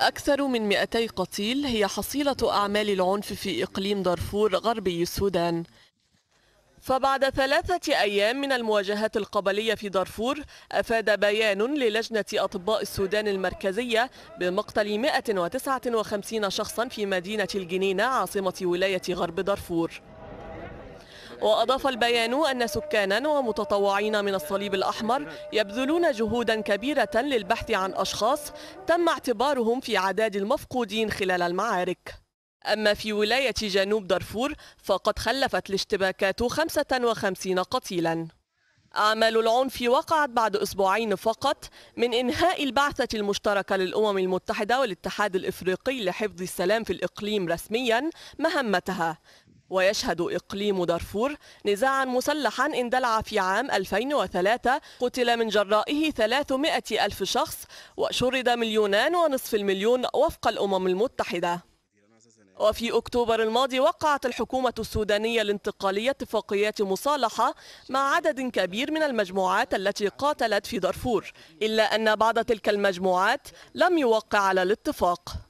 أكثر من 200 قتيل هي حصيلة أعمال العنف في إقليم دارفور غربي السودان فبعد ثلاثة أيام من المواجهات القبلية في دارفور أفاد بيان للجنة أطباء السودان المركزية بمقتل 159 شخصا في مدينة الجنينة عاصمة ولاية غرب دارفور وأضاف البيان أن سكانا ومتطوعين من الصليب الأحمر يبذلون جهودا كبيرة للبحث عن أشخاص تم اعتبارهم في عداد المفقودين خلال المعارك أما في ولاية جنوب دارفور فقد خلفت الاشتباكات 55 قتيلا أعمال العنف وقعت بعد أسبوعين فقط من إنهاء البعثة المشتركة للأمم المتحدة والاتحاد الإفريقي لحفظ السلام في الإقليم رسميا مهمتها ويشهد إقليم دارفور نزاعا مسلحا اندلع في عام 2003 قتل من جرائه 300 ألف شخص وشرد مليونان ونصف المليون وفق الأمم المتحدة وفي أكتوبر الماضي وقعت الحكومة السودانية الانتقالية اتفاقيات مصالحة مع عدد كبير من المجموعات التي قاتلت في دارفور إلا أن بعض تلك المجموعات لم يوقع على الاتفاق